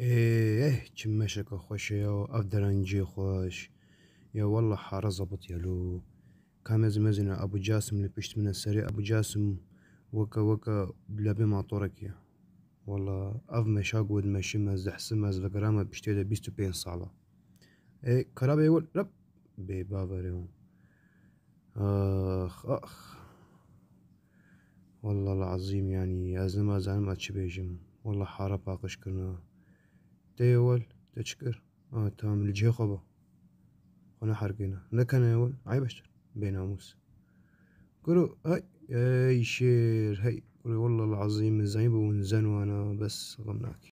ايه جما إيه، شكا خوش يا افدرنجي خوش يا والله حارة زبط يلو كامز مزنا ابو جاسم اللي بشت من السريع ابو جاسم وكا وكا بلا بما طركيا والله اف مشاق ود مشيما زحسما زفقراما بشتيدا بيستو بين صالة ايه كرابي يقول رب بي بافاريون اخ اخ والله العظيم يعني زلمه زعما تشبيجم والله حارة باقش كنا تيول تشكر اه تام الجهة خبا انا حرقنا لكن اول عيب اشتر بيناموس قولوا هاي اي شير هاي قولوا والله العظيم من ونزن وانا بس غمناك